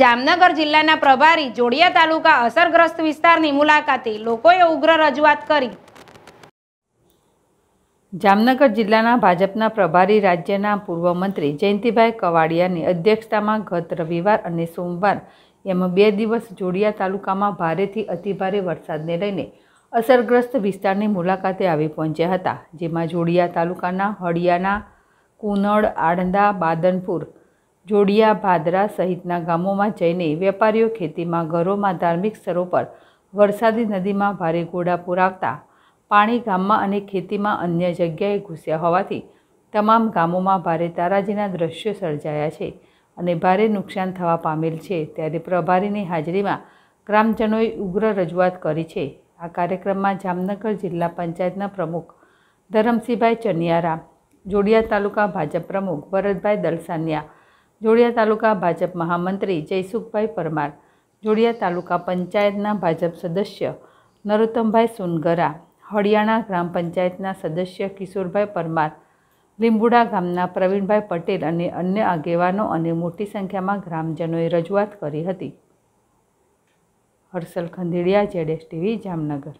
જામનગર જિલ્લાના પ્રભારી જોડિયા તાલુકા અસરગ્રસ્ત વિસ્તારની મુલાકાતે લોકોએ ઉગ્ર રજૂઆત કરી જામનગર જિલ્લાના ભાજપના પ્રભારી રાજ્યના પૂર્વ મંત્રી જયંતિભાઈ કવાડિયાની અધ્યક્ષતામાં ગત રવિવાર અને સોમવાર એમ બે દિવસ જોડિયા તાલુકામાં ભારેથી અતિભારે વરસાદને લઈને અસરગ્રસ્ત વિસ્તારની મુલાકાતે આવી પહોંચ્યા હતા જેમાં જોડિયા તાલુકાના હળિયાના કુનળ આણંદા બાદનપુર જોડિયા ભાદરા સહિતના ગામોમાં જઈને વેપારીઓ ખેતીમાં ઘરોમાં ધાર્મિક સ્થળો પર વરસાદી નદીમાં ભારે ઘોડાપૂર પુરાવતા પાણી ગામમાં અને ખેતીમાં અન્ય જગ્યાએ ઘૂસ્યા હોવાથી તમામ ગામોમાં ભારે તારાજીના દ્રશ્યો સર્જાયા છે અને ભારે નુકસાન થવા પામેલ છે ત્યારે પ્રભારીની હાજરીમાં ગ્રામજનોએ ઉગ્ર રજૂઆત કરી છે આ કાર્યક્રમમાં જામનગર જિલ્લા પંચાયતના પ્રમુખ ધરમસિંહભાઈ ચનિયારા જોડિયા તાલુકા ભાજપ પ્રમુખ ભરતભાઈ દલસાનિયા જોડિયા તાલુકા ભાજપ મહામંત્રી જયસુખભાઈ પરમાર જોડિયા તાલુકા પંચાયતના ભાજપ સદસ્ય નરોત્તમભાઈ સુનગરા હળિયાણા ગ્રામ પંચાયતના સદસ્ય કિશોરભાઈ પરમાર લીંબુડા ગામના પ્રવીણભાઈ પટેલ અને અન્ય આગેવાનો અને મોટી સંખ્યામાં ગ્રામજનોએ રજૂઆત કરી હતી હર્ષલ ખંધેડિયા જેડેશ ટીવી જામનગર